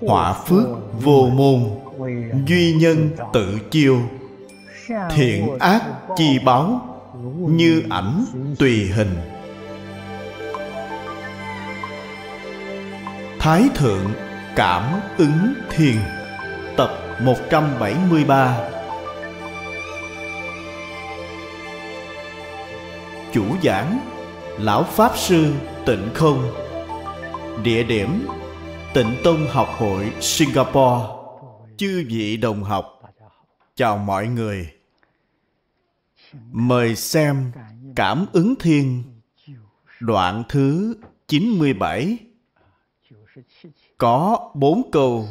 hỏa phước vô môn duy nhân tự chiêu thiện ác chi báo như ảnh tùy hình thái thượng cảm ứng thiền tập 173 chủ giảng lão pháp sư tịnh không địa điểm Tịnh Tông Học hội Singapore Chư vị đồng học Chào mọi người Mời xem Cảm ứng thiên Đoạn thứ 97 Có bốn câu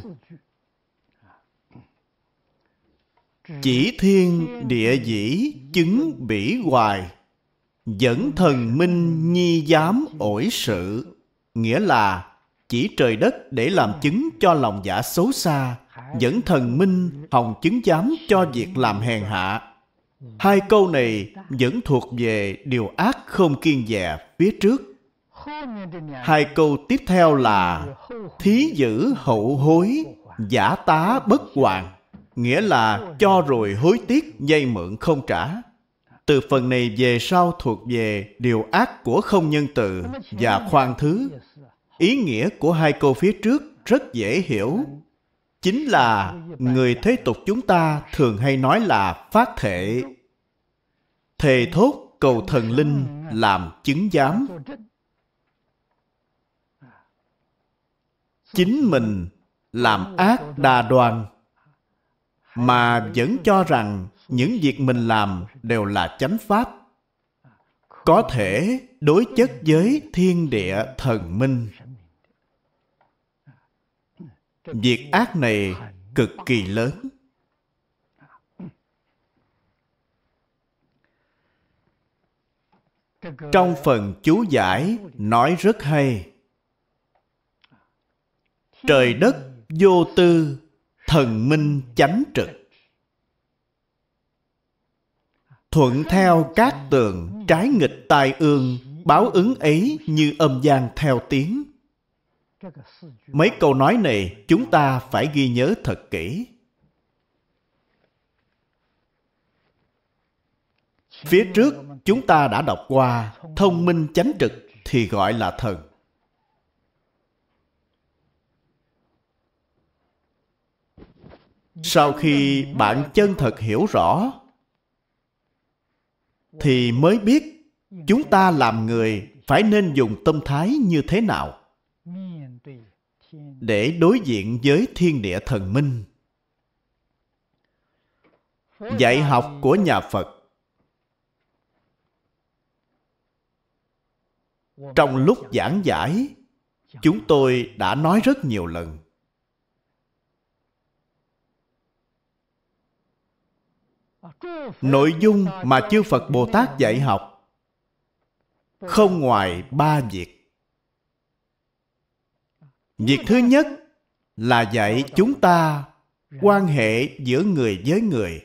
Chỉ thiên địa dĩ chứng bỉ hoài Dẫn thần minh nhi giám ổi sự Nghĩa là chỉ trời đất để làm ờ. chứng cho lòng giả xấu xa, dẫn thần minh hồng chứng giám cho việc làm hèn hạ. Ừ. Hai câu này vẫn thuộc về điều ác không kiên dè phía trước. Hai câu tiếp theo là Thí dữ hậu hối, giả tá bất hoàng. Nghĩa là cho rồi hối tiếc dây mượn không trả. Từ phần này về sau thuộc về điều ác của không nhân từ và khoan thứ ý nghĩa của hai câu phía trước rất dễ hiểu chính là người thế tục chúng ta thường hay nói là phát thể thề thốt cầu thần linh làm chứng giám chính mình làm ác đa đoan mà vẫn cho rằng những việc mình làm đều là chánh pháp có thể đối chất với thiên địa thần minh việc ác này cực kỳ lớn trong phần chú giải nói rất hay trời đất vô tư thần minh chánh trực thuận theo các tường trái nghịch tai ương báo ứng ấy như âm gian theo tiếng mấy câu nói này chúng ta phải ghi nhớ thật kỹ phía trước chúng ta đã đọc qua thông minh chánh trực thì gọi là thần sau khi bạn chân thật hiểu rõ thì mới biết chúng ta làm người phải nên dùng tâm thái như thế nào để đối diện với thiên địa thần minh dạy học của nhà phật trong lúc giảng giải chúng tôi đã nói rất nhiều lần nội dung mà chư phật bồ tát dạy học không ngoài ba việc việc thứ nhất là dạy chúng ta quan hệ giữa người với người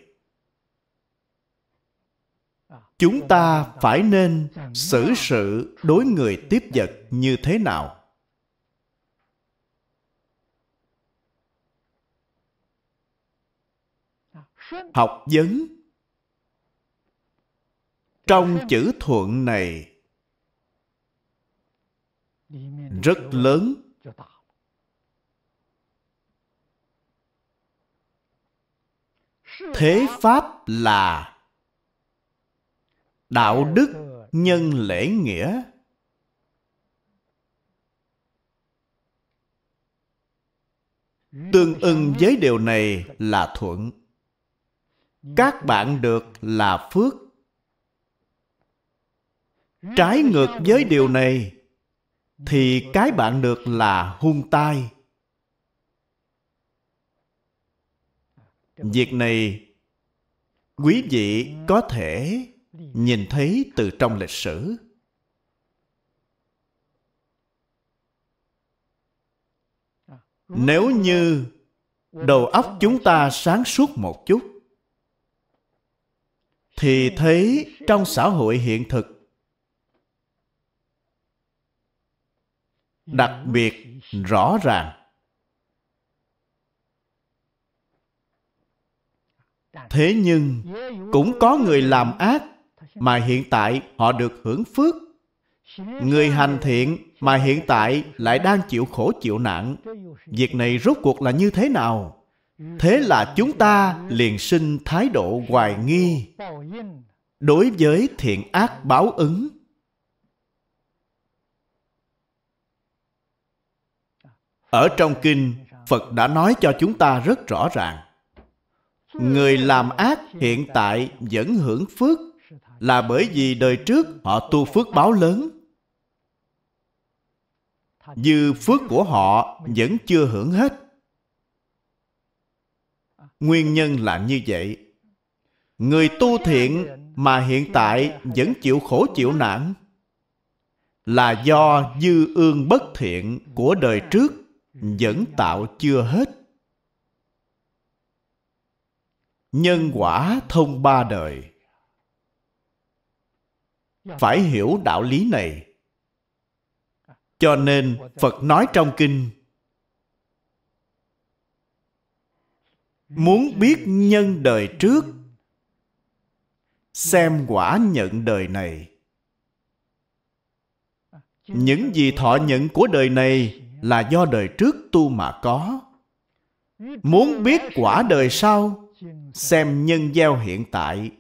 chúng ta phải nên xử sự đối người tiếp vật như thế nào học vấn trong chữ thuận này rất lớn thế pháp là đạo đức nhân lễ nghĩa tương ưng với điều này là thuận các bạn được là phước trái ngược với điều này thì cái bạn được là hung tai việc này quý vị có thể nhìn thấy từ trong lịch sử à, nếu như đầu óc chúng ta sáng suốt một chút thì thấy trong xã hội hiện thực đặc biệt rõ ràng thế nhưng cũng có người làm ác mà hiện tại họ được hưởng phước người hành thiện mà hiện tại lại đang chịu khổ chịu nạn việc này rốt cuộc là như thế nào thế là chúng ta liền sinh thái độ hoài nghi đối với thiện ác báo ứng ở trong kinh phật đã nói cho chúng ta rất rõ ràng Người làm ác hiện tại vẫn hưởng phước là bởi vì đời trước họ tu phước báo lớn. Dư phước của họ vẫn chưa hưởng hết. Nguyên nhân là như vậy. Người tu thiện mà hiện tại vẫn chịu khổ chịu nạn là do dư ương bất thiện của đời trước vẫn tạo chưa hết nhân quả thông ba đời phải hiểu đạo lý này cho nên phật nói trong kinh muốn biết nhân đời trước xem quả nhận đời này những gì thọ nhận của đời này là do đời trước tu mà có muốn biết quả đời sau xem nhân giao hiện tại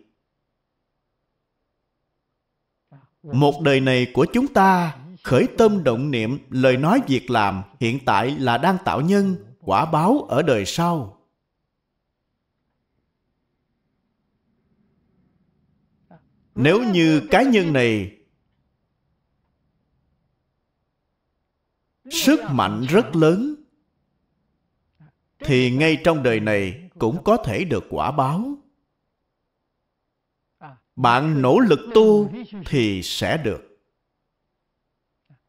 một đời này của chúng ta khởi tâm động niệm lời nói việc làm hiện tại là đang tạo nhân quả báo ở đời sau nếu như cá nhân này sức mạnh rất lớn thì ngay trong đời này cũng có thể được quả báo bạn nỗ lực tu thì sẽ được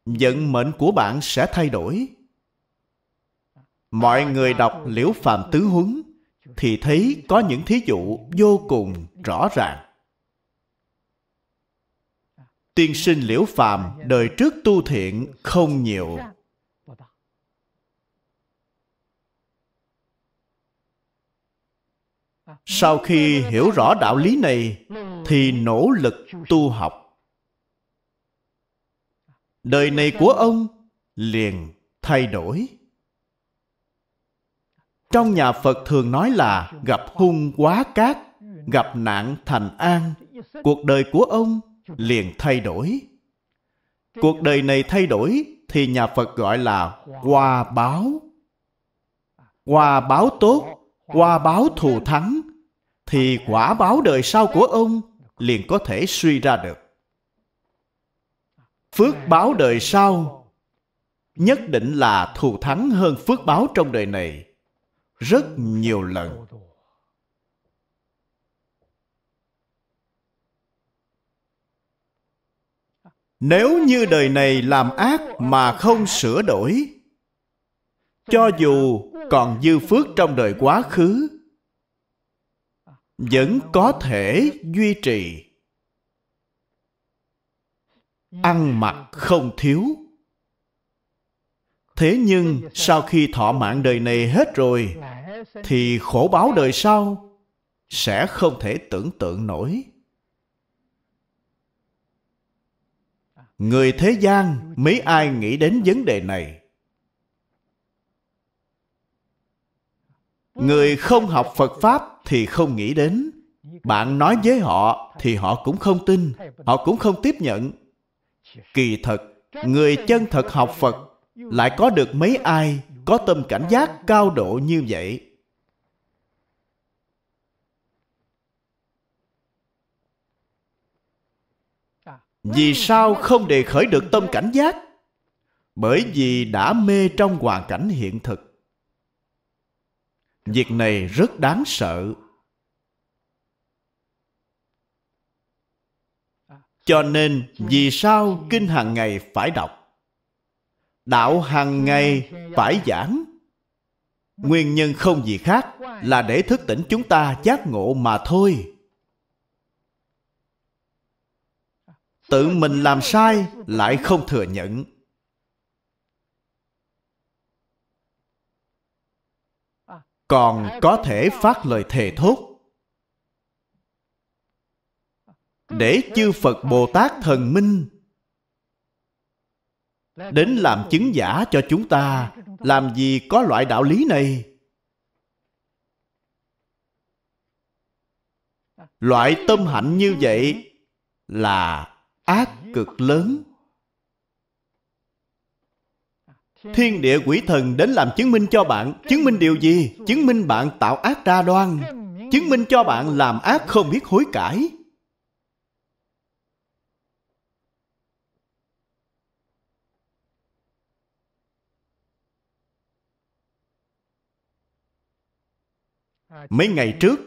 vận mệnh của bạn sẽ thay đổi mọi người đọc liễu phàm tứ huấn thì thấy có những thí dụ vô cùng rõ ràng tiên sinh liễu phàm đời trước tu thiện không nhiều sau khi hiểu rõ đạo lý này thì nỗ lực tu học đời này của ông liền thay đổi trong nhà phật thường nói là gặp hung quá cát gặp nạn thành an cuộc đời của ông liền thay đổi cuộc đời này thay đổi thì nhà phật gọi là hoa báo hoa báo tốt qua báo thù thắng thì quả báo đời sau của ông liền có thể suy ra được phước báo đời sau nhất định là thù thắng hơn phước báo trong đời này rất nhiều lần nếu như đời này làm ác mà không sửa đổi cho dù còn dư phước trong đời quá khứ vẫn có thể duy trì ăn mặc không thiếu thế nhưng sau khi thọ mạng đời này hết rồi thì khổ báo đời sau sẽ không thể tưởng tượng nổi người thế gian mấy ai nghĩ đến vấn đề này người không học phật pháp thì không nghĩ đến bạn nói với họ thì họ cũng không tin họ cũng không tiếp nhận kỳ thật người chân thật học phật lại có được mấy ai có tâm cảnh giác cao độ như vậy vì sao không đề khởi được tâm cảnh giác bởi vì đã mê trong hoàn cảnh hiện thực việc này rất đáng sợ cho nên vì sao kinh hàng ngày phải đọc đạo hàng ngày phải giảng nguyên nhân không gì khác là để thức tỉnh chúng ta giác ngộ mà thôi tự mình làm sai lại không thừa nhận còn có thể phát lời thề thốt để chư Phật Bồ Tát Thần Minh đến làm chứng giả cho chúng ta làm gì có loại đạo lý này loại tâm hạnh như vậy là ác cực lớn Thiên địa quỷ thần đến làm chứng minh cho bạn Chứng minh điều gì? Chứng minh bạn tạo ác ra đoan Chứng minh cho bạn làm ác không biết hối cải Mấy ngày trước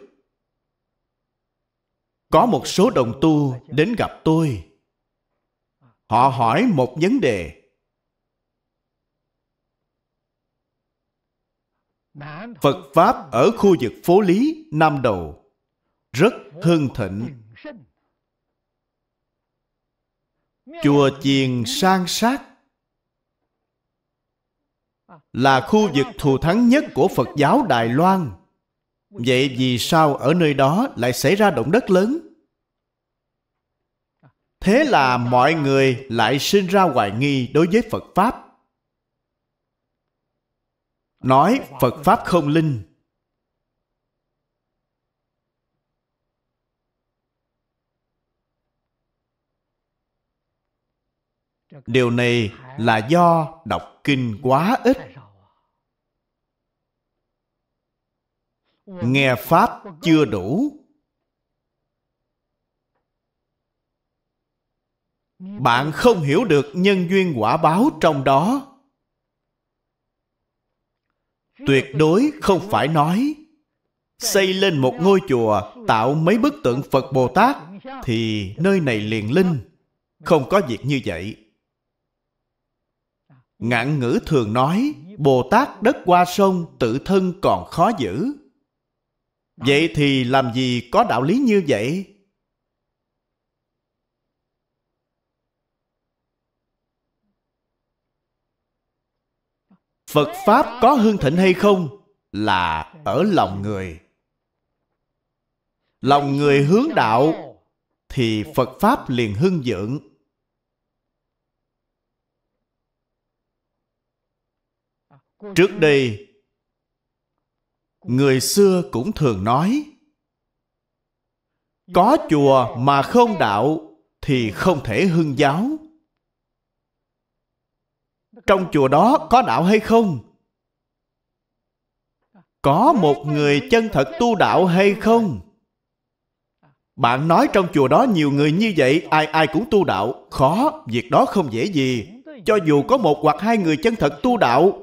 Có một số đồng tu đến gặp tôi Họ hỏi một vấn đề Phật Pháp ở khu vực phố Lý, Nam Đầu rất hưng thịnh. Chùa Chiền sang sát là khu vực thù thắng nhất của Phật giáo Đài Loan. Vậy vì sao ở nơi đó lại xảy ra động đất lớn? Thế là mọi người lại sinh ra hoài nghi đối với Phật Pháp nói phật pháp không linh điều này là do đọc kinh quá ít nghe pháp chưa đủ bạn không hiểu được nhân duyên quả báo trong đó tuyệt đối không phải nói xây lên một ngôi chùa tạo mấy bức tượng phật bồ tát thì nơi này liền linh không có việc như vậy ngạn ngữ thường nói bồ tát đất qua sông tự thân còn khó giữ vậy thì làm gì có đạo lý như vậy phật pháp có hương thịnh hay không là ở lòng người lòng người hướng đạo thì phật pháp liền hưng dưỡng trước đây người xưa cũng thường nói có chùa mà không đạo thì không thể hưng giáo trong chùa đó có đạo hay không có một người chân thật tu đạo hay không bạn nói trong chùa đó nhiều người như vậy ai ai cũng tu đạo khó việc đó không dễ gì cho dù có một hoặc hai người chân thật tu đạo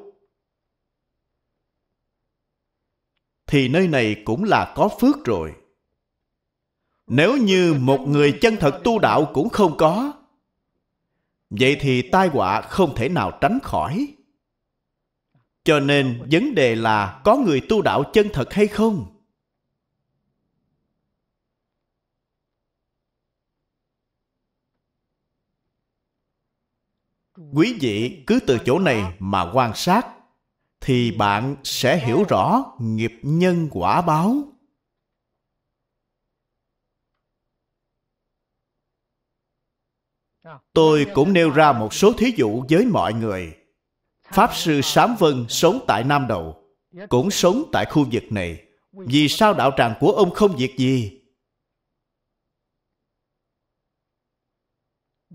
thì nơi này cũng là có phước rồi nếu như một người chân thật tu đạo cũng không có vậy thì tai họa không thể nào tránh khỏi cho nên vấn đề là có người tu đạo chân thật hay không quý vị cứ từ chỗ này mà quan sát thì bạn sẽ hiểu rõ nghiệp nhân quả báo tôi cũng nêu ra một số thí dụ với mọi người pháp sư sám vân sống tại nam đầu cũng sống tại khu vực này vì sao đạo tràng của ông không việc gì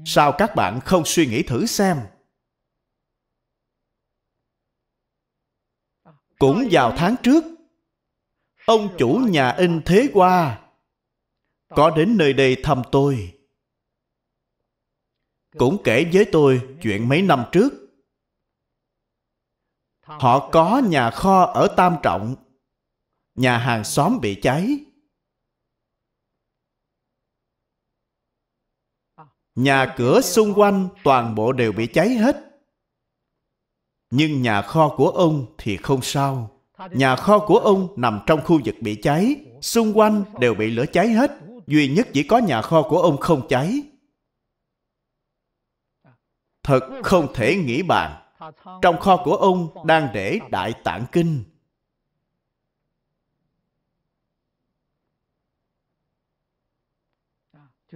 sao các bạn không suy nghĩ thử xem cũng vào tháng trước ông chủ nhà in thế qua có đến nơi đây thăm tôi cũng kể với tôi chuyện mấy năm trước họ có nhà kho ở tam trọng nhà hàng xóm bị cháy nhà cửa xung quanh toàn bộ đều bị cháy hết nhưng nhà kho của ông thì không sao nhà kho của ông nằm trong khu vực bị cháy xung quanh đều bị lửa cháy hết duy nhất chỉ có nhà kho của ông không cháy thật ừ. không thể nghĩ bàn trong kho của ông đang để đại tạng kinh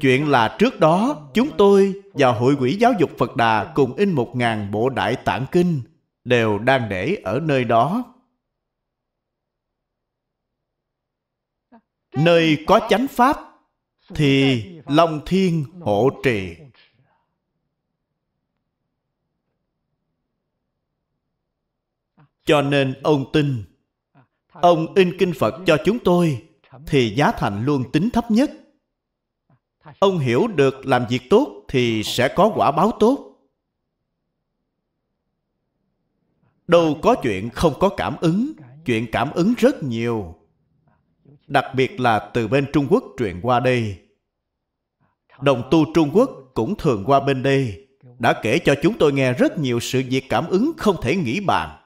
Chuyện là trước đó chúng tôi và Hội quỹ giáo dục Phật Đà cùng in một ngàn bộ Đại Tạng Kinh đều đang để ở nơi đó. Nơi có chánh pháp thì Long Thiên hộ trì. cho nên ông tin ông in kinh phật cho chúng tôi thì giá thành luôn tính thấp nhất ông hiểu được làm việc tốt thì sẽ có quả báo tốt đâu có chuyện không có cảm ứng chuyện cảm ứng rất nhiều đặc biệt là từ bên trung quốc truyền qua đây đồng tu trung quốc cũng thường qua bên đây đã kể cho chúng tôi nghe rất nhiều sự việc cảm ứng không thể nghĩ bàn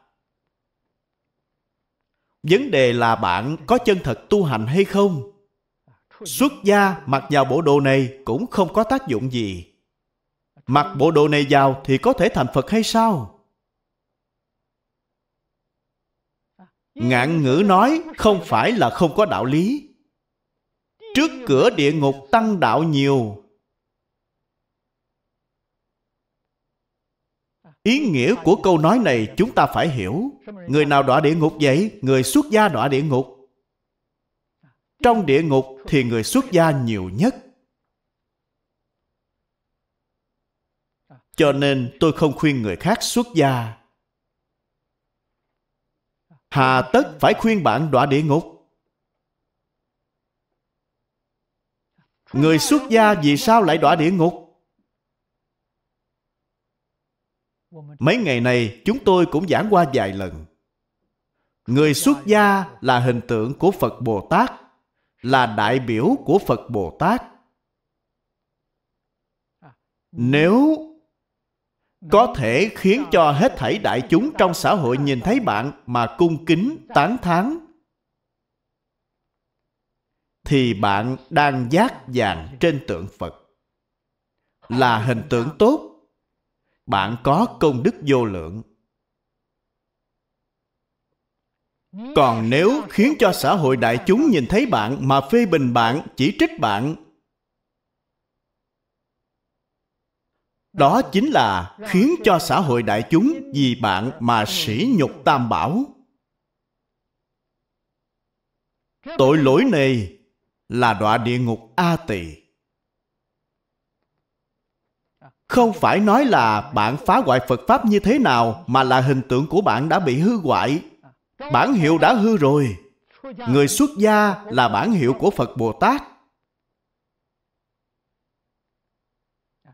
vấn đề là bạn có chân thật tu hành hay không xuất gia mặc vào bộ đồ này cũng không có tác dụng gì mặc bộ đồ này vào thì có thể thành phật hay sao ngạn ngữ nói không phải là không có đạo lý trước cửa địa ngục tăng đạo nhiều Ý nghĩa của câu nói này chúng ta phải hiểu. Người nào đọa địa ngục vậy? Người xuất gia đọa địa ngục. Trong địa ngục thì người xuất gia nhiều nhất. Cho nên tôi không khuyên người khác xuất gia. Hà tất phải khuyên bạn đọa địa ngục. Người xuất gia vì sao lại đọa địa ngục? Mấy ngày này chúng tôi cũng giảng qua vài lần. Người xuất gia là hình tượng của Phật Bồ Tát, là đại biểu của Phật Bồ Tát. Nếu có thể khiến cho hết thảy đại chúng trong xã hội nhìn thấy bạn mà cung kính, tán thán thì bạn đang giác vàng trên tượng Phật là hình tượng tốt bạn có công đức vô lượng còn nếu khiến cho xã hội đại chúng nhìn thấy bạn mà phê bình bạn chỉ trích bạn đó chính là khiến cho xã hội đại chúng vì bạn mà sỉ nhục tam bảo tội lỗi này là đọa địa ngục a tỳ không phải nói là bạn phá hoại Phật Pháp như thế nào mà là hình tượng của bạn đã bị hư hoại. Bản hiệu đã hư rồi. Người xuất gia là bản hiệu của Phật Bồ Tát.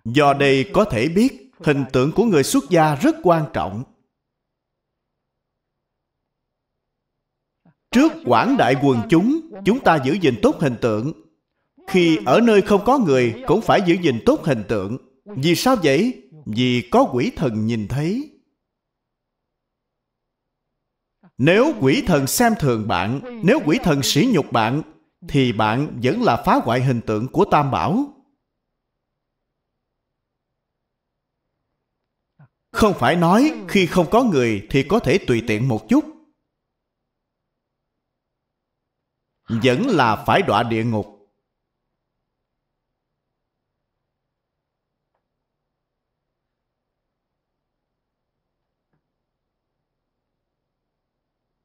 Do đây có thể biết hình tượng của người xuất gia rất quan trọng. Trước quảng đại quần chúng, chúng ta giữ gìn tốt hình tượng. Khi ở nơi không có người cũng phải giữ gìn tốt hình tượng. Vì sao vậy? Vì có quỷ thần nhìn thấy. Nếu quỷ thần xem thường bạn, nếu quỷ thần sỉ nhục bạn, thì bạn vẫn là phá hoại hình tượng của Tam Bảo. Không phải nói khi không có người thì có thể tùy tiện một chút. Vẫn là phải đọa địa ngục.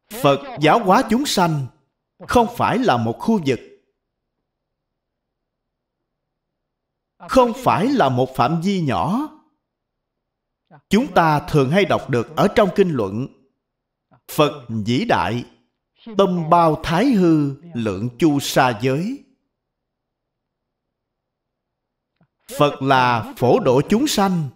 Phật giáo hóa chúng sanh không phải là một khu vực không phải là một phạm vi nhỏ chúng ta thường hay đọc được ở trong kinh luận phật vĩ đại tâm bao thái hư lượng chu sa giới phật là phổ độ chúng sanh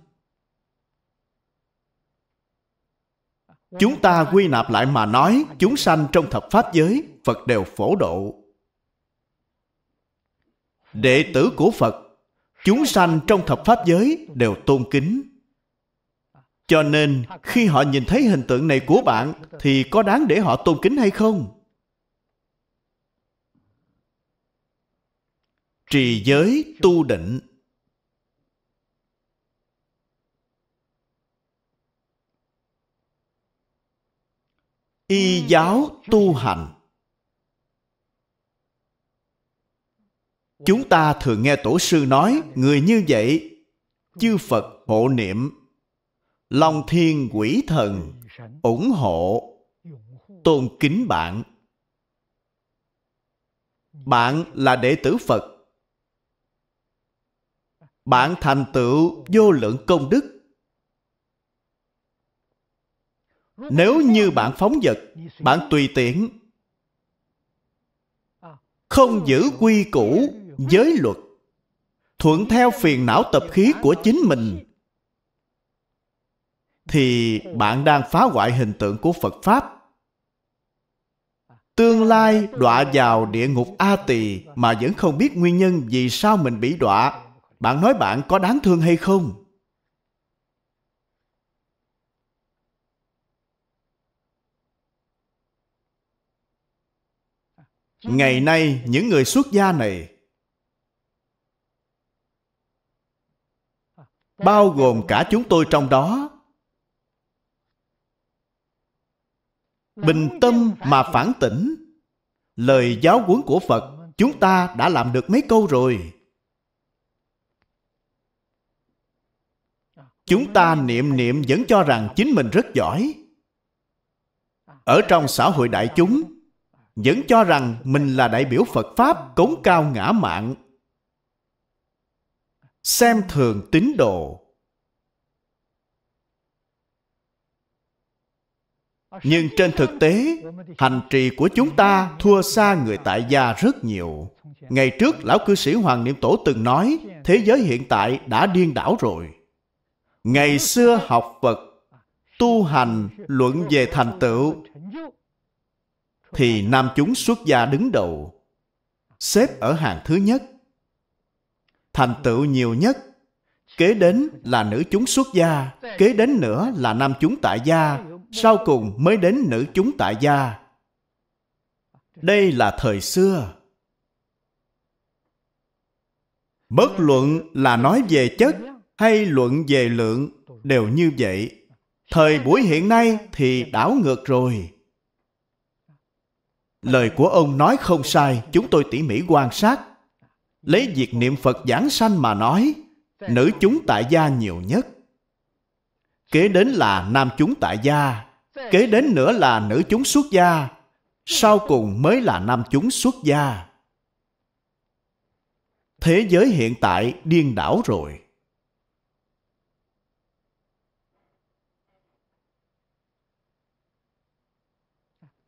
chúng ta quy nạp lại mà nói chúng sanh trong thập pháp giới phật đều phổ độ đệ tử của phật chúng sanh trong thập pháp giới đều tôn kính cho nên khi họ nhìn thấy hình tượng này của bạn thì có đáng để họ tôn kính hay không trì giới tu định y giáo tu hành chúng ta thường nghe tổ sư nói người như vậy chư phật hộ niệm long thiên quỷ thần ủng hộ tôn kính bạn bạn là đệ tử phật bạn thành tựu vô lượng công đức nếu như bạn phóng vật bạn tùy tiện không giữ quy củ giới luật thuận theo phiền não tập khí của chính mình thì bạn đang phá hoại hình tượng của phật pháp tương lai đọa vào địa ngục a tỳ mà vẫn không biết nguyên nhân vì sao mình bị đọa bạn nói bạn có đáng thương hay không ngày nay những người xuất gia này bao gồm cả chúng tôi trong đó bình tâm mà phản tỉnh lời giáo huấn của phật chúng ta đã làm được mấy câu rồi à, chúng ta niệm niệm vẫn cho rằng chính mình rất giỏi à. ở trong xã hội đại chúng vẫn cho rằng mình là đại biểu Phật Pháp cống cao ngã mạng. Xem thường tín đồ Nhưng trên thực tế, hành trì của chúng ta thua xa người tại gia rất nhiều. Ngày trước, Lão Cư sĩ Hoàng Niệm Tổ từng nói, thế giới hiện tại đã điên đảo rồi. Ngày xưa học Phật, tu hành, luận về thành tựu, thì nam chúng xuất gia đứng đầu xếp ở hàng thứ nhất thành tựu nhiều nhất kế đến là nữ chúng xuất gia kế đến nữa là nam chúng tại gia sau cùng mới đến nữ chúng tại gia đây là thời xưa bất luận là nói về chất hay luận về lượng đều như vậy thời buổi hiện nay thì đảo ngược rồi lời của ông nói không sai chúng tôi tỉ mỉ quan sát lấy việc niệm phật giảng sanh mà nói nữ chúng tại gia nhiều nhất kế đến là nam chúng tại gia kế đến nữa là nữ chúng xuất gia sau cùng mới là nam chúng xuất gia thế giới hiện tại điên đảo rồi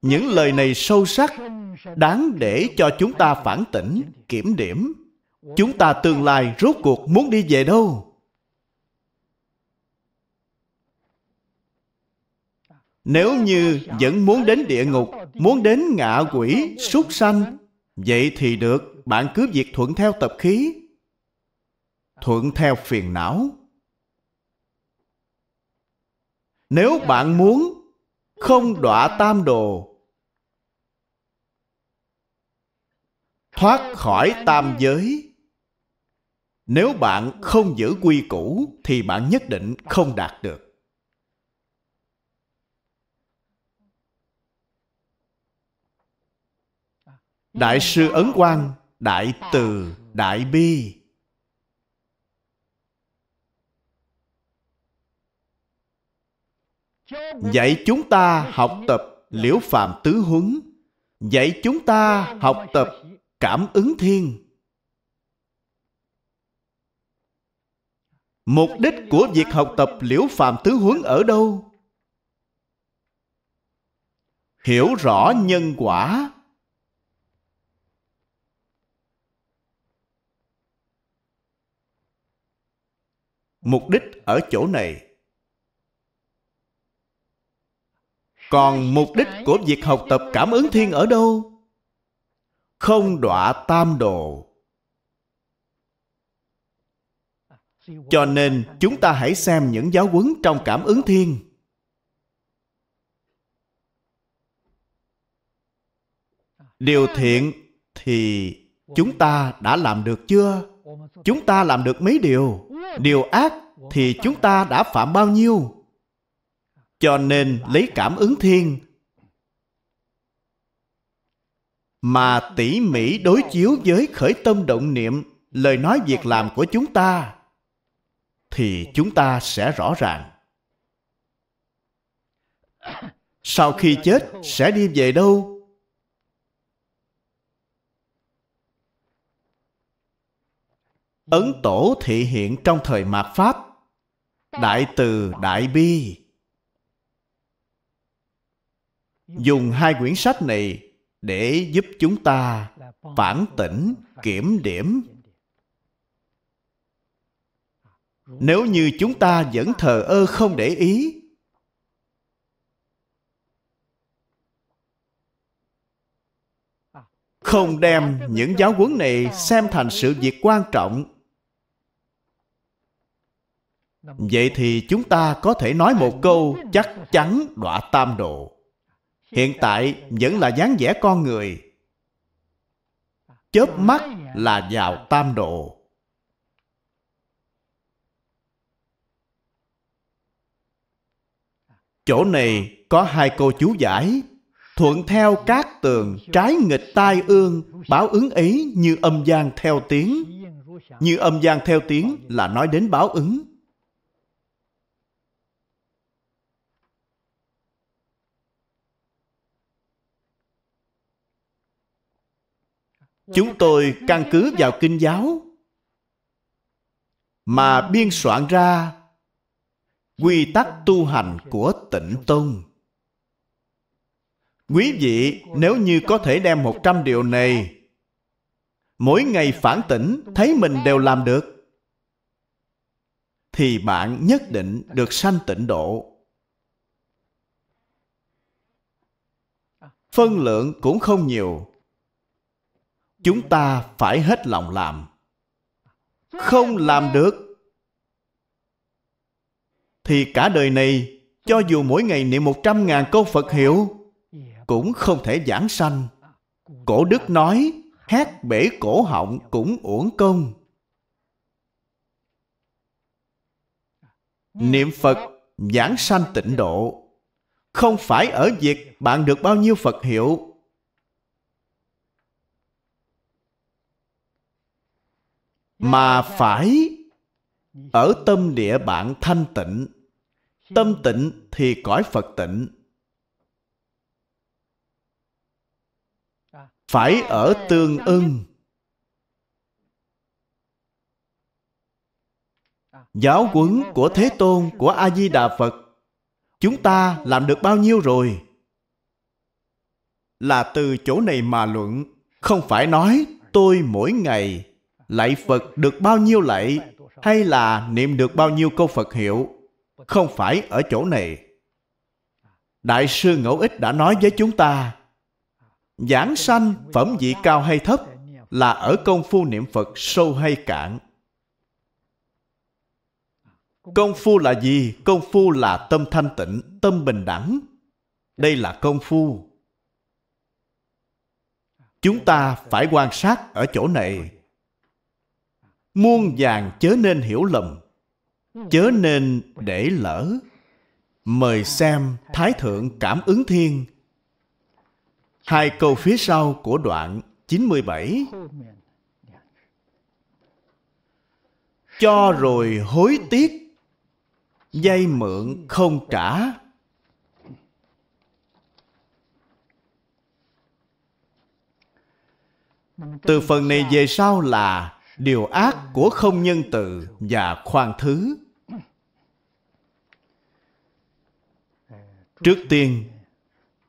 những lời này sâu sắc đáng để cho chúng ta phản tỉnh kiểm điểm chúng ta tương lai rốt cuộc muốn đi về đâu nếu như vẫn muốn đến địa ngục muốn đến ngạ quỷ súc sanh vậy thì được bạn cứ việc thuận theo tập khí thuận theo phiền não nếu bạn muốn không đọa tam đồ thoát khỏi tam giới nếu bạn không giữ quy củ thì bạn nhất định không đạt được đại sư ấn quang đại từ đại bi dạy chúng ta học tập liễu phạm tứ huấn dạy chúng ta học tập cảm ứng thiên mục đích của việc học tập liễu phàm tứ huấn ở đâu hiểu rõ nhân quả mục đích ở chỗ này còn mục đích của việc học tập cảm ứng thiên ở đâu không đọa tam đồ. cho nên chúng ta hãy xem những giáo huấn trong cảm ứng thiên điều thiện thì chúng ta đã làm được chưa chúng ta làm được mấy điều điều ác thì chúng ta đã phạm bao nhiêu cho nên lấy cảm ứng thiên mà tỉ mỉ đối chiếu với khởi tâm động niệm lời nói việc làm của chúng ta thì chúng ta sẽ rõ ràng sau khi chết sẽ đi về đâu ấn tổ thị hiện trong thời mạt pháp đại từ đại bi dùng hai quyển sách này để giúp chúng ta phản tỉnh kiểm điểm nếu như chúng ta vẫn thờ ơ không để ý không đem những giáo huấn này xem thành sự việc quan trọng vậy thì chúng ta có thể nói một câu chắc chắn đọa tam độ hiện tại vẫn là dáng vẻ con người chớp mắt là vào tam độ chỗ này có hai cô chú giải thuận theo các tường trái nghịch tai ương báo ứng ấy như âm gian theo tiếng như âm gian theo tiếng là nói đến báo ứng chúng tôi căn cứ vào kinh giáo mà biên soạn ra quy tắc tu hành của tịnh tông quý vị nếu như có thể đem 100 điều này mỗi ngày phản tỉnh thấy mình đều làm được thì bạn nhất định được sanh tịnh độ phân lượng cũng không nhiều chúng ta phải hết lòng làm không làm được thì cả đời này cho dù mỗi ngày niệm một trăm ngàn câu Phật hiệu cũng không thể giảng sanh. Cổ đức nói hát bể cổ họng cũng uổng công. Niệm Phật giảng sanh tịnh độ không phải ở việc bạn được bao nhiêu Phật hiệu mà phải ở tâm địa bạn thanh tịnh tâm tịnh thì cõi phật tịnh phải ở tương ưng giáo huấn của thế tôn của a di đà phật chúng ta làm được bao nhiêu rồi là từ chỗ này mà luận không phải nói tôi mỗi ngày lạy Phật được bao nhiêu lạy hay là niệm được bao nhiêu câu Phật hiệu không phải ở chỗ này. Đại sư Ngẫu Ích đã nói với chúng ta giảng sanh phẩm vị cao hay thấp là ở công phu niệm Phật sâu hay cạn. Công phu là gì? Công phu là tâm thanh tịnh, tâm bình đẳng. Đây là công phu. Chúng ta phải quan sát ở chỗ này muôn vàng chớ nên hiểu lầm chớ nên để lỡ mời xem thái thượng cảm ứng thiên hai câu phía sau của đoạn 97 cho rồi hối tiếc dây mượn không trả từ phần này về sau là điều ác của không nhân từ và khoan thứ trước tiên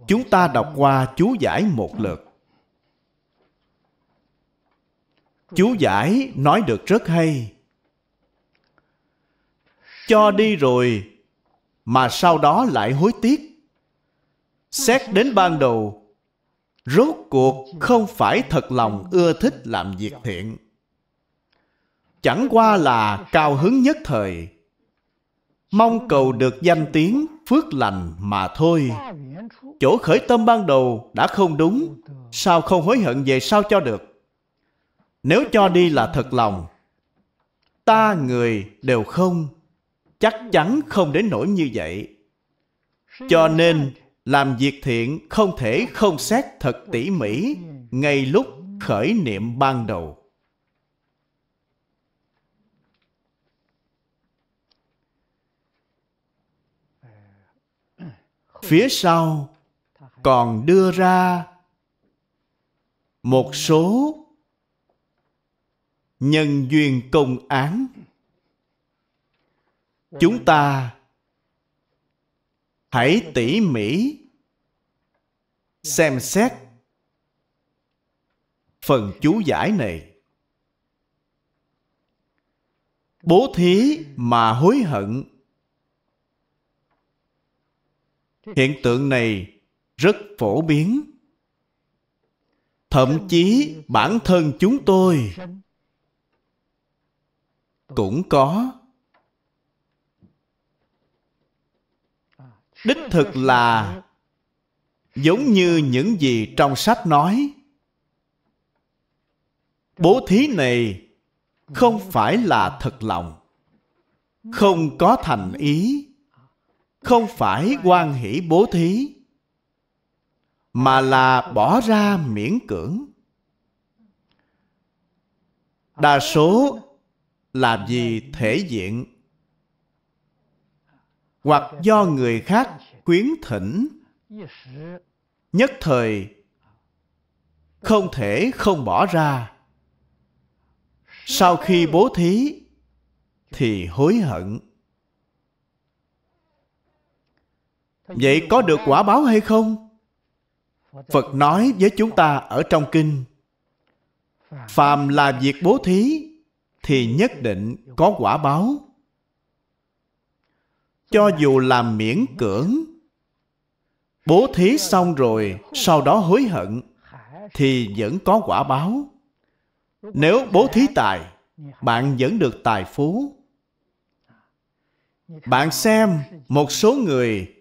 chúng ta đọc qua chú giải một lượt chú giải nói được rất hay cho đi rồi mà sau đó lại hối tiếc xét đến ban đầu rốt cuộc không phải thật lòng ưa thích làm việc thiện chẳng qua là cao hứng nhất thời mong cầu được danh tiếng phước lành mà thôi chỗ khởi tâm ban đầu đã không đúng sao không hối hận về sao cho được nếu cho đi là thật lòng ta người đều không chắc chắn không đến nỗi như vậy cho nên làm việc thiện không thể không xét thật tỉ mỉ ngay lúc khởi niệm ban đầu phía sau còn đưa ra một số nhân duyên công án chúng ta hãy tỉ mỉ xem xét phần chú giải này bố thí mà hối hận Hiện tượng này rất phổ biến. Thậm chí bản thân chúng tôi cũng có. Đích thực là giống như những gì trong sách nói. Bố thí này không phải là thật lòng, không có thành ý không phải quan hỷ bố thí mà là bỏ ra miễn cưỡng đa số làm gì thể diện hoặc do người khác khuyến thỉnh nhất thời không thể không bỏ ra sau khi bố thí thì hối hận vậy có được quả báo hay không phật nói với chúng ta ở trong kinh phàm là việc bố thí thì nhất định có quả báo cho dù làm miễn cưỡng bố thí xong rồi sau đó hối hận thì vẫn có quả báo nếu bố thí tài bạn vẫn được tài phú bạn xem một số người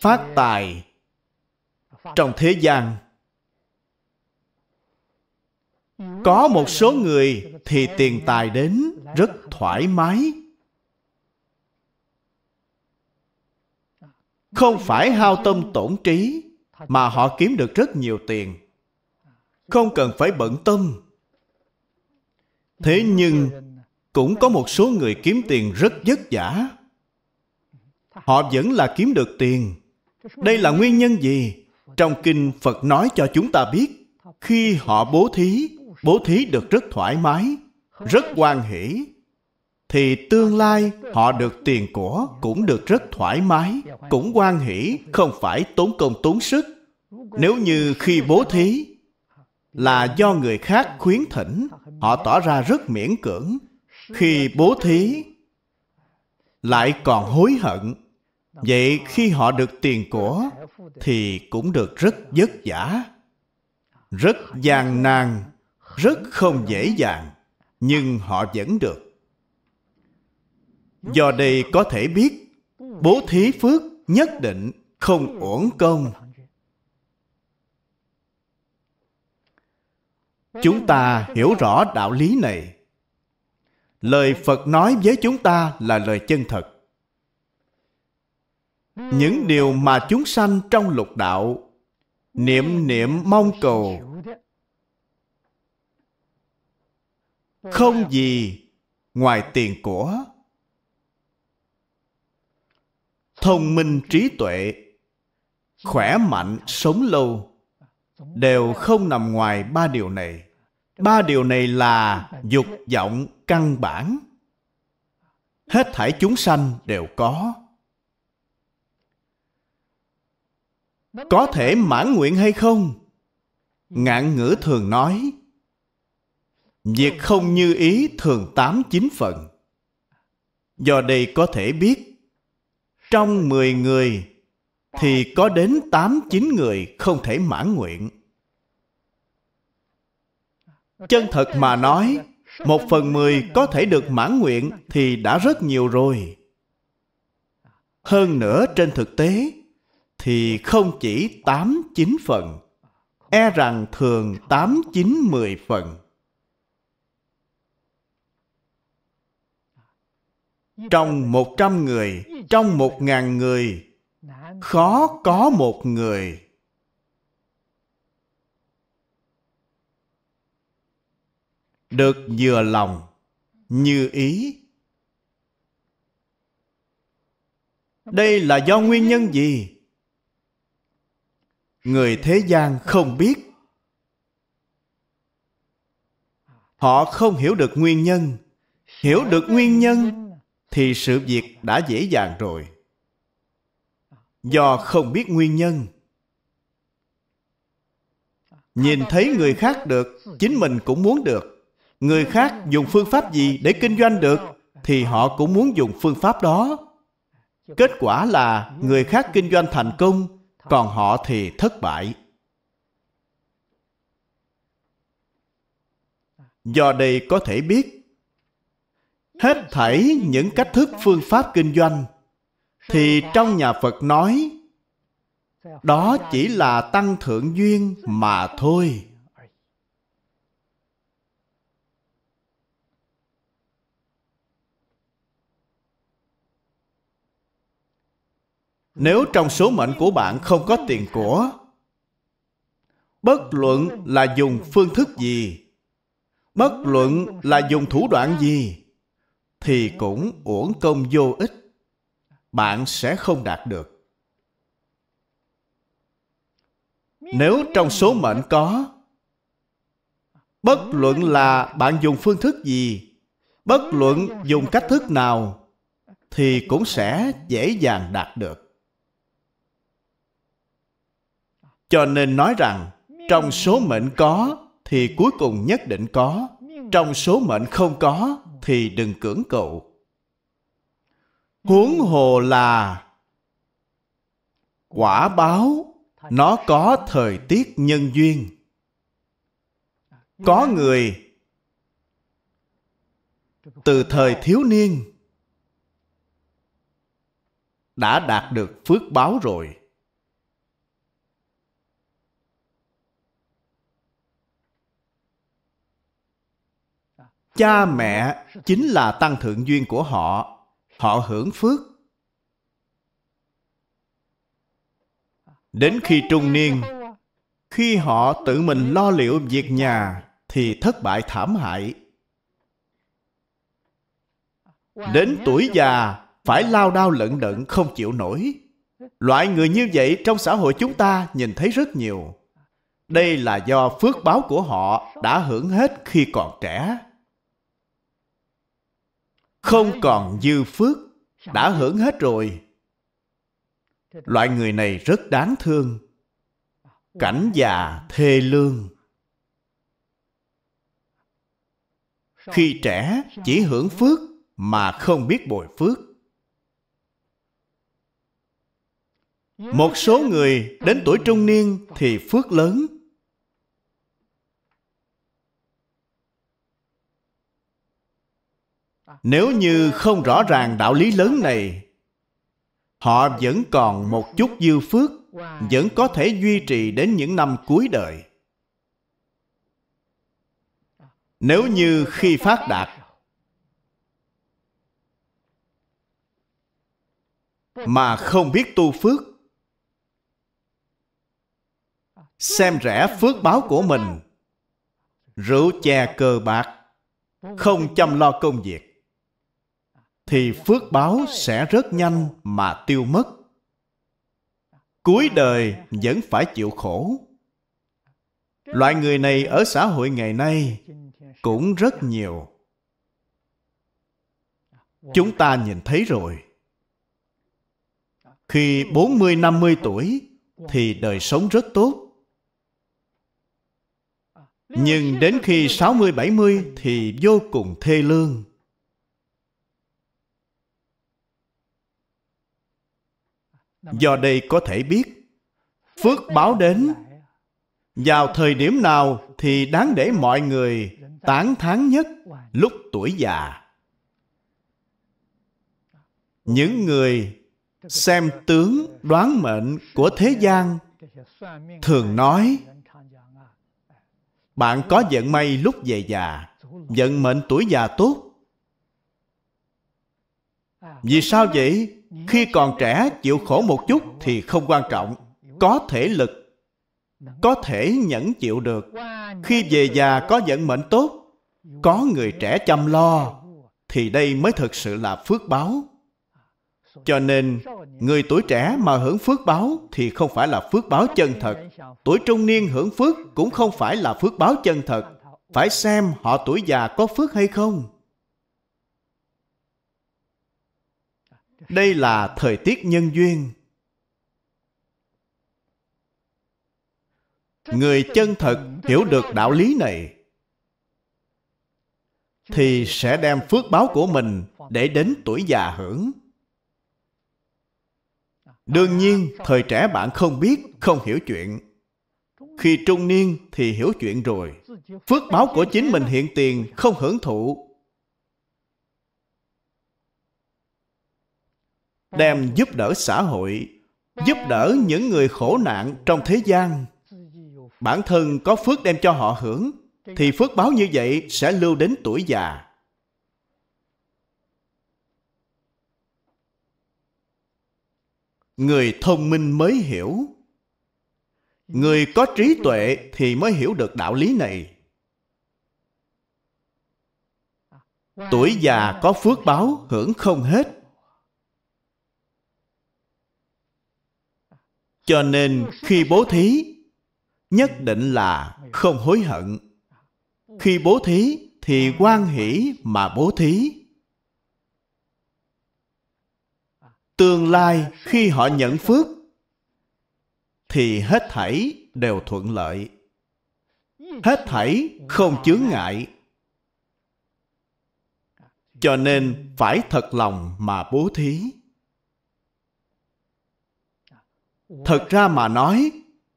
phát tài trong thế gian có một số người thì tiền tài đến rất thoải mái không phải hao tâm tổn trí mà họ kiếm được rất nhiều tiền không cần phải bận tâm thế nhưng cũng có một số người kiếm tiền rất vất vả họ vẫn là kiếm được tiền đây là nguyên nhân gì trong kinh phật nói cho chúng ta biết khi họ bố thí bố thí được rất thoải mái rất quan hỷ thì tương lai họ được tiền của cũng được rất thoải mái cũng quan hỷ không phải tốn công tốn sức nếu như khi bố thí là do người khác khuyến thỉnh họ tỏ ra rất miễn cưỡng khi bố thí lại còn hối hận vậy khi họ được tiền của thì cũng được rất vất vả rất gian nan rất không dễ dàng nhưng họ vẫn được do đây có thể biết bố thí phước nhất định không uổng công chúng ta hiểu rõ đạo lý này lời phật nói với chúng ta là lời chân thật những điều mà chúng sanh trong lục đạo niệm niệm mong cầu không gì ngoài tiền của thông minh trí tuệ khỏe mạnh sống lâu đều không nằm ngoài ba điều này ba điều này là dục vọng căn bản hết thảy chúng sanh đều có có thể mãn nguyện hay không ngạn ngữ thường nói việc không như ý thường tám chín phần do đây có thể biết trong mười người thì có đến tám chín người không thể mãn nguyện. Chân thật mà nói, một phần mười có thể được mãn nguyện thì đã rất nhiều rồi. Hơn nữa trên thực tế, thì không chỉ 8-9 phần, e rằng thường 8-9-10 phần. Trong 100 người, trong 1.000 người, khó có một người được vừa lòng như ý đây là do nguyên nhân gì người thế gian không biết họ không hiểu được nguyên nhân hiểu được nguyên nhân thì sự việc đã dễ dàng rồi do không biết nguyên nhân nhìn thấy người khác được chính mình cũng muốn được người khác dùng phương pháp gì để kinh doanh được thì họ cũng muốn dùng phương pháp đó kết quả là người khác kinh doanh thành công còn họ thì thất bại do đây có thể biết hết thảy những cách thức phương pháp kinh doanh thì trong nhà phật nói đó chỉ là tăng thượng duyên mà thôi nếu trong số mệnh của bạn không có tiền của bất luận là dùng phương thức gì bất luận là dùng thủ đoạn gì thì cũng uổng công vô ích bạn sẽ không đạt được nếu trong số mệnh có bất luận là bạn dùng phương thức gì bất luận dùng cách thức nào thì cũng sẽ dễ dàng đạt được Cho nên nói rằng, trong số mệnh có thì cuối cùng nhất định có. Trong số mệnh không có thì đừng cưỡng cầu. Huống hồ là quả báo nó có thời tiết nhân duyên. Có người từ thời thiếu niên đã đạt được phước báo rồi cha mẹ chính là tăng thượng duyên của họ họ hưởng phước đến khi trung niên khi họ tự mình lo liệu việc nhà thì thất bại thảm hại đến tuổi già phải lao đao lận đận không chịu nổi loại người như vậy trong xã hội chúng ta nhìn thấy rất nhiều đây là do phước báo của họ đã hưởng hết khi còn trẻ không còn dư phước đã hưởng hết rồi loại người này rất đáng thương cảnh già thê lương khi trẻ chỉ hưởng phước mà không biết bồi phước một số người đến tuổi trung niên thì phước lớn Nếu như không rõ ràng đạo lý lớn này, họ vẫn còn một chút dư phước, vẫn có thể duy trì đến những năm cuối đời. Nếu như khi phát đạt, mà không biết tu phước, xem rẻ phước báo của mình, rượu chè cờ bạc, không chăm lo công việc thì phước báo sẽ rất nhanh mà tiêu mất cuối đời vẫn phải chịu khổ loại người này ở xã hội ngày nay cũng rất nhiều chúng ta nhìn thấy rồi khi 40 50 tuổi thì đời sống rất tốt. Nhưng đến khi 60 70 thì vô cùng thê lương. do đây có thể biết phước báo đến vào thời điểm nào thì đáng để mọi người tán thán nhất lúc tuổi già những người xem tướng đoán mệnh của thế gian thường nói bạn có vận may lúc về già vận mệnh tuổi già tốt vì sao vậy khi còn trẻ chịu khổ một chút thì không quan trọng có thể lực có thể nhẫn chịu được khi về già có vận mệnh tốt có người trẻ chăm lo thì đây mới thực sự là phước báo cho nên người tuổi trẻ mà hưởng phước báo thì không phải là phước báo chân thật tuổi trung niên hưởng phước cũng không phải là phước báo chân thật phải xem họ tuổi già có phước hay không Đây là thời tiết nhân duyên. Người chân thật hiểu được đạo lý này thì sẽ đem phước báo của mình để đến tuổi già hưởng. Đương nhiên, thời trẻ bạn không biết, không hiểu chuyện. Khi trung niên thì hiểu chuyện rồi. Phước báo của chính mình hiện tiền không hưởng thụ đem giúp đỡ xã hội giúp đỡ những người khổ nạn trong thế gian bản thân có phước đem cho họ hưởng thì phước báo như vậy sẽ lưu đến tuổi già người thông minh mới hiểu người có trí tuệ thì mới hiểu được đạo lý này tuổi già có phước báo hưởng không hết Cho nên khi bố thí Nhất định là không hối hận Khi bố thí thì quan hỷ mà bố thí Tương lai khi họ nhận phước Thì hết thảy đều thuận lợi Hết thảy không chướng ngại Cho nên phải thật lòng mà bố thí thật ra mà nói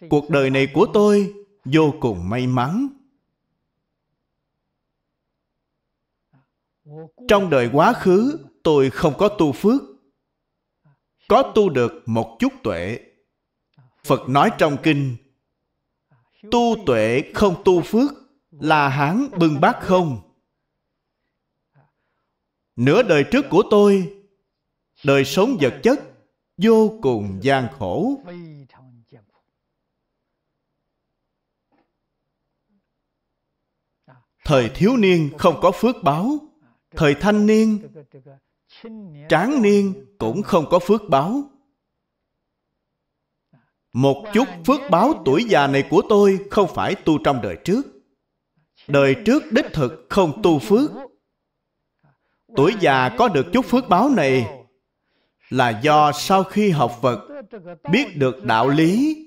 cuộc đời này của tôi vô cùng may mắn trong đời quá khứ tôi không có tu phước có tu được một chút tuệ phật nói trong kinh tu tuệ không tu phước là hán bưng bát không nửa đời trước của tôi đời sống vật chất vô cùng gian khổ thời thiếu niên không có phước báo thời thanh niên tráng niên cũng không có phước báo một chút phước báo tuổi già này của tôi không phải tu trong đời trước đời trước đích thực không tu phước tuổi già có được chút phước báo này là do sau khi học Phật biết được đạo lý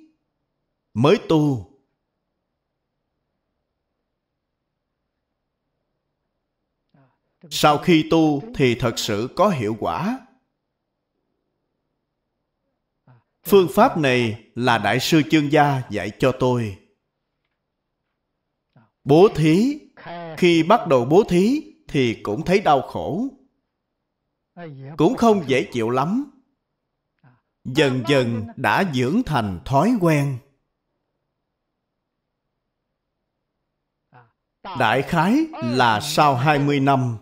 mới tu. Sau khi tu thì thật sự có hiệu quả. Phương pháp này là Đại sư Chương Gia dạy cho tôi. Bố thí, khi bắt đầu bố thí thì cũng thấy đau khổ cũng không dễ chịu lắm dần dần đã dưỡng thành thói quen đại khái là sau 20 năm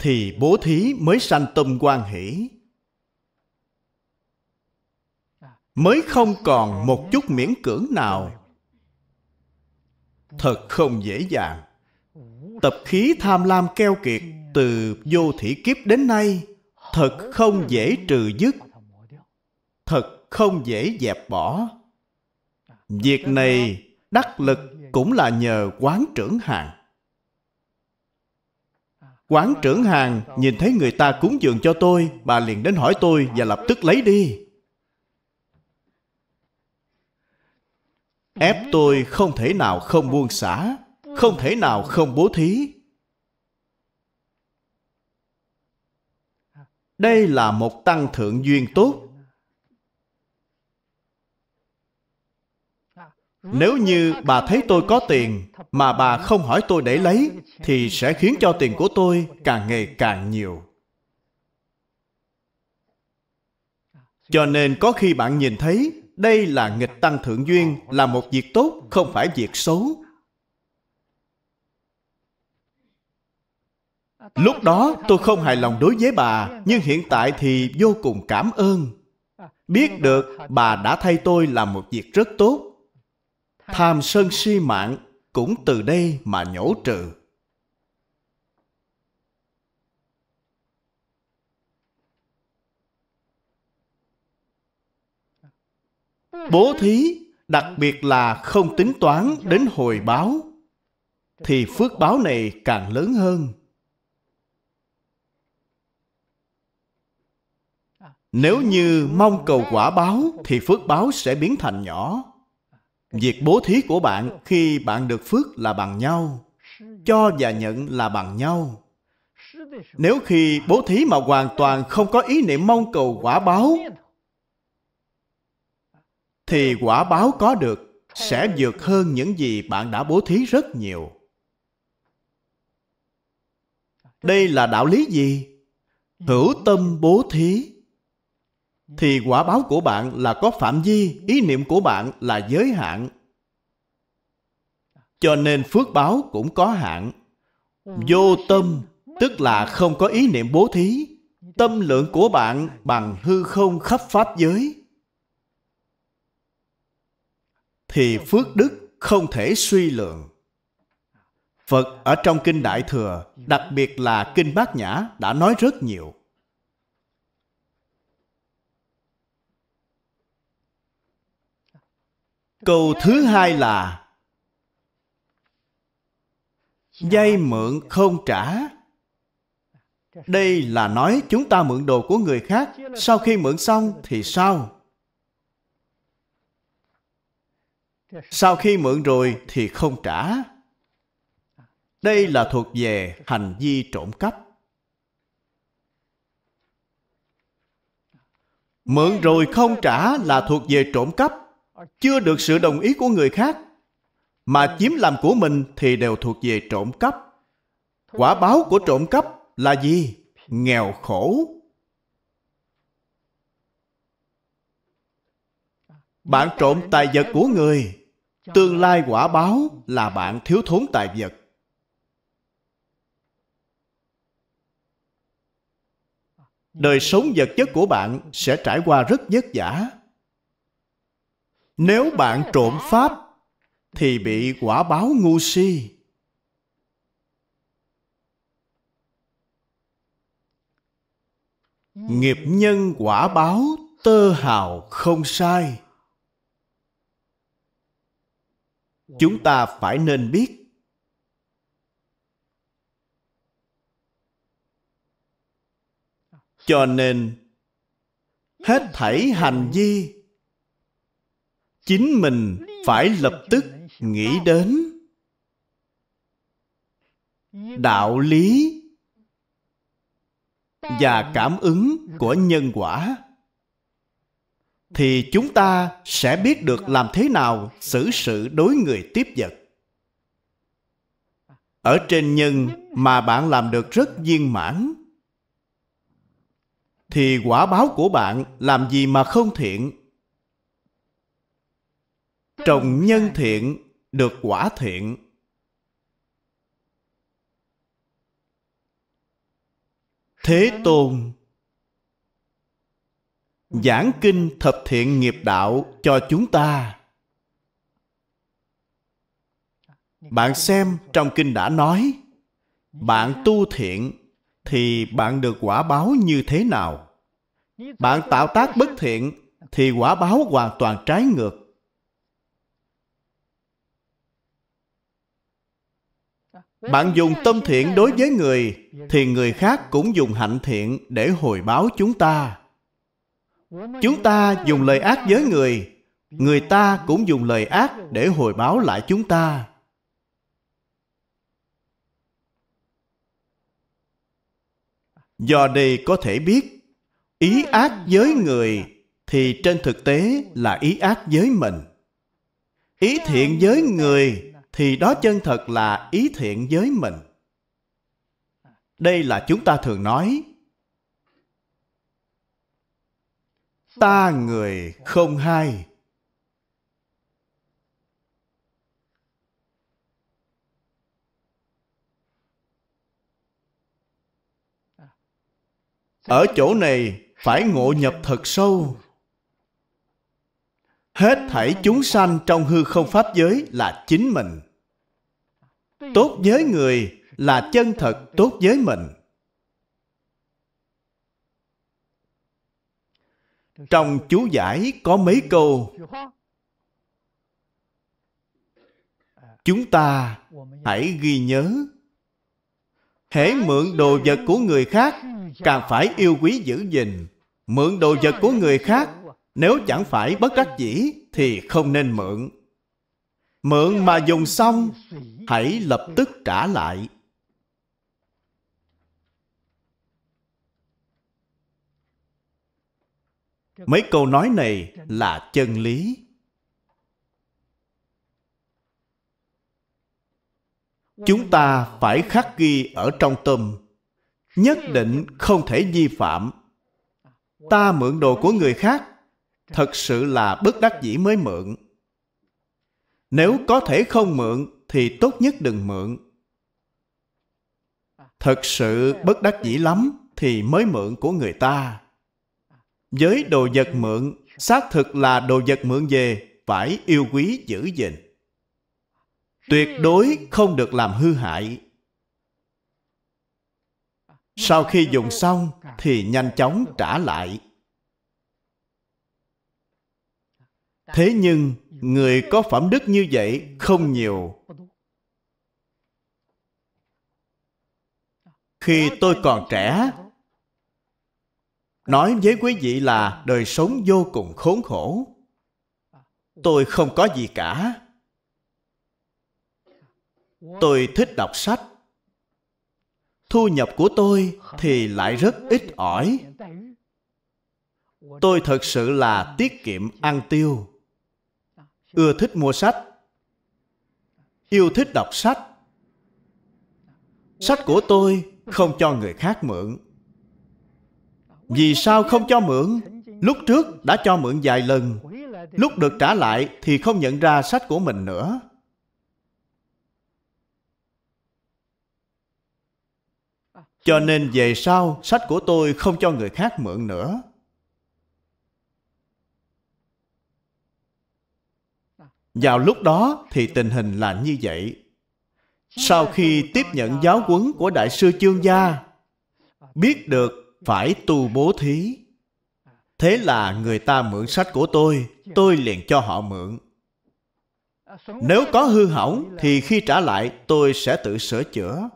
thì bố thí mới sanh tâm quan hỷ mới không còn một chút miễn cưỡng nào thật không dễ dàng tập khí tham lam keo kiệt từ vô thủy kiếp đến nay thật không dễ trừ dứt thật không dễ dẹp bỏ việc này đắc lực cũng là nhờ quán trưởng hàng quán trưởng hàng nhìn thấy người ta cúng dường cho tôi bà liền đến hỏi tôi và lập tức lấy đi ép tôi không thể nào không buông xả không thể nào không bố thí Đây là một tăng thượng duyên tốt. Nếu như bà thấy tôi có tiền mà bà không hỏi tôi để lấy thì sẽ khiến cho tiền của tôi càng ngày càng nhiều. Cho nên có khi bạn nhìn thấy đây là nghịch tăng thượng duyên là một việc tốt không phải việc xấu lúc đó tôi không hài lòng đối với bà nhưng hiện tại thì vô cùng cảm ơn biết được bà đã thay tôi làm một việc rất tốt tham sân si mạng cũng từ đây mà nhổ trừ bố thí đặc biệt là không tính toán đến hồi báo thì phước báo này càng lớn hơn Nếu như mong cầu quả báo thì phước báo sẽ biến thành nhỏ. Việc bố thí của bạn khi bạn được phước là bằng nhau, cho và nhận là bằng nhau. Nếu khi bố thí mà hoàn toàn không có ý niệm mong cầu quả báo thì quả báo có được sẽ vượt hơn những gì bạn đã bố thí rất nhiều. Đây là đạo lý gì? Hữu tâm bố thí thì quả báo của bạn là có phạm vi, ý niệm của bạn là giới hạn. Cho nên phước báo cũng có hạn. Vô tâm tức là không có ý niệm bố thí. Tâm lượng của bạn bằng hư không khắp pháp giới. Thì phước đức không thể suy lượng. Phật ở trong Kinh Đại Thừa, đặc biệt là Kinh Bát Nhã đã nói rất nhiều. câu thứ hai là vay mượn không trả đây là nói chúng ta mượn đồ của người khác sau khi mượn xong thì sao sau khi mượn rồi thì không trả đây là thuộc về hành vi trộm cắp mượn rồi không trả là thuộc về trộm cắp chưa được sự đồng ý của người khác mà chiếm làm của mình thì đều thuộc về trộm cắp. Quả báo của trộm cắp là gì? Nghèo khổ. Bạn trộm tài vật của người, tương lai quả báo là bạn thiếu thốn tài vật. Đời sống vật chất của bạn sẽ trải qua rất vất vả. Nếu bạn trộm Pháp thì bị quả báo ngu si. Nghiệp nhân quả báo tơ hào không sai. Chúng ta phải nên biết Cho nên hết thảy hành vi chính mình phải lập tức nghĩ đến đạo lý và cảm ứng của nhân quả thì chúng ta sẽ biết được làm thế nào xử sự đối người tiếp vật ở trên nhân mà bạn làm được rất viên mãn thì quả báo của bạn làm gì mà không thiện trồng nhân thiện được quả thiện thế tôn giảng kinh thập thiện nghiệp đạo cho chúng ta bạn xem trong kinh đã nói bạn tu thiện thì bạn được quả báo như thế nào bạn tạo tác bất thiện thì quả báo hoàn toàn trái ngược bạn dùng tâm thiện đối với người thì người khác cũng dùng hạnh thiện để hồi báo chúng ta chúng ta dùng lời ác với người người ta cũng dùng lời ác để hồi báo lại chúng ta do đây có thể biết ý ác với người thì trên thực tế là ý ác với mình ý thiện với người thì đó chân thật là ý thiện với mình. Đây là chúng ta thường nói ta người không hai. Ở chỗ này phải ngộ nhập thật sâu hết thảy chúng sanh trong hư không pháp giới là chính mình tốt với người là chân thật tốt với mình trong chú giải có mấy câu chúng ta hãy ghi nhớ hễ mượn đồ vật của người khác càng phải yêu quý giữ gìn mượn đồ vật của người khác nếu chẳng phải bất đắc dĩ thì không nên mượn. Mượn mà dùng xong, hãy lập tức trả lại. Mấy câu nói này là chân lý. Chúng ta phải khắc ghi ở trong tâm, nhất định không thể vi phạm. Ta mượn đồ của người khác thật sự là bất đắc dĩ mới mượn nếu có thể không mượn thì tốt nhất đừng mượn thật sự bất đắc dĩ lắm thì mới mượn của người ta với đồ vật mượn xác thực là đồ vật mượn về phải yêu quý giữ gìn tuyệt đối không được làm hư hại sau khi dùng xong thì nhanh chóng trả lại thế nhưng người có phẩm đức như vậy không nhiều khi tôi còn trẻ nói với quý vị là đời sống vô cùng khốn khổ tôi không có gì cả tôi thích đọc sách thu nhập của tôi thì lại rất ít ỏi tôi thật sự là tiết kiệm ăn tiêu ưa thích mua sách yêu thích đọc sách sách của tôi không cho người khác mượn vì sao không cho mượn lúc trước đã cho mượn vài lần lúc được trả lại thì không nhận ra sách của mình nữa cho nên về sau sách của tôi không cho người khác mượn nữa Vào lúc đó thì tình hình là như vậy. Sau khi tiếp nhận giáo huấn của Đại sư Chương Gia, biết được phải tu bố thí. Thế là người ta mượn sách của tôi, tôi liền cho họ mượn. Nếu có hư hỏng thì khi trả lại tôi sẽ tự sửa chữa.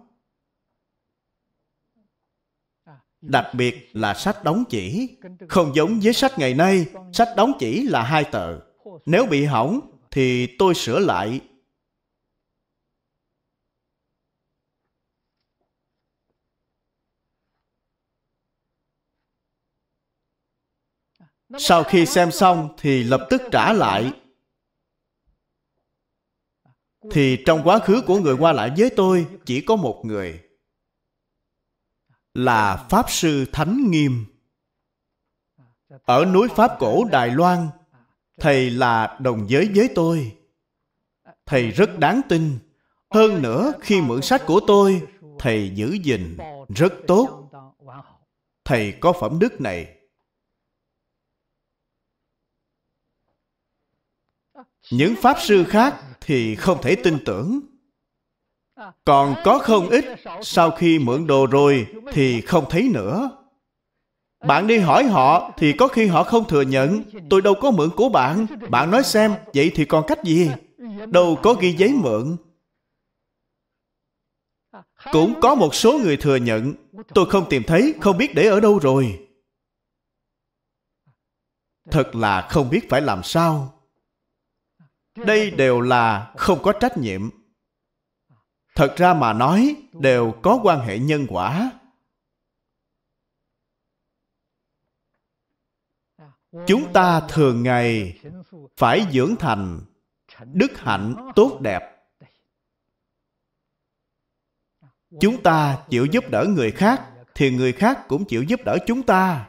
Đặc biệt là sách đóng chỉ. Không giống với sách ngày nay, sách đóng chỉ là hai tờ. Nếu bị hỏng thì tôi sửa lại. Sau khi xem xong thì lập tức trả lại. Thì trong quá khứ của người qua lại với tôi chỉ có một người là Pháp Sư Thánh Nghiêm. Ở núi Pháp Cổ Đài Loan thầy là đồng giới với tôi thầy rất đáng tin hơn nữa khi mượn sách của tôi thầy giữ gìn rất tốt thầy có phẩm đức này những pháp sư khác thì không thể tin tưởng còn có không ít sau khi mượn đồ rồi thì không thấy nữa bạn đi hỏi họ thì có khi họ không thừa nhận. Tôi đâu có mượn của bạn. Bạn nói xem, vậy thì còn cách gì? Đâu có ghi giấy mượn. Cũng có một số người thừa nhận. Tôi không tìm thấy, không biết để ở đâu rồi. Thật là không biết phải làm sao. Đây đều là không có trách nhiệm. Thật ra mà nói, đều có quan hệ nhân quả. chúng ta thường ngày phải dưỡng thành đức hạnh tốt đẹp chúng ta chịu giúp đỡ người khác thì người khác cũng chịu giúp đỡ chúng ta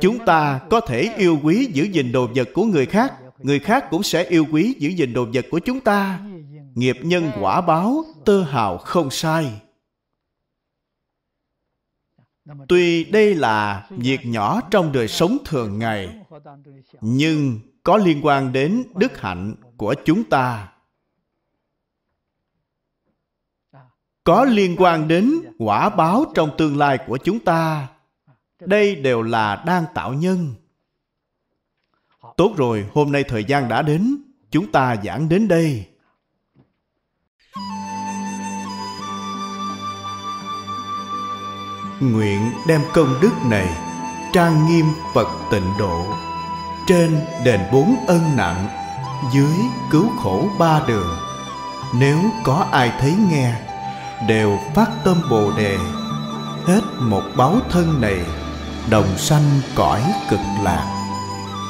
chúng ta có thể yêu quý giữ gìn đồ vật của người khác người khác cũng sẽ yêu quý giữ gìn đồ vật của chúng ta nghiệp nhân quả báo tơ hào không sai tuy đây là việc nhỏ trong đời sống thường ngày nhưng có liên quan đến đức hạnh của chúng ta à. có liên quan đến quả báo trong tương lai của chúng ta à, đây đều là đang tạo nhân tốt rồi hôm nay thời gian đã đến chúng ta giảng đến đây nguyện đem công đức này trang nghiêm phật tịnh độ trên đền bốn ân nặng dưới cứu khổ ba đường nếu có ai thấy nghe đều phát tâm bồ đề hết một báo thân này đồng sanh cõi cực lạc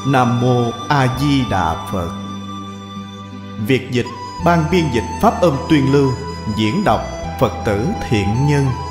nam mô a di đà phật việt dịch ban biên dịch pháp âm tuyên lưu diễn đọc phật tử thiện nhân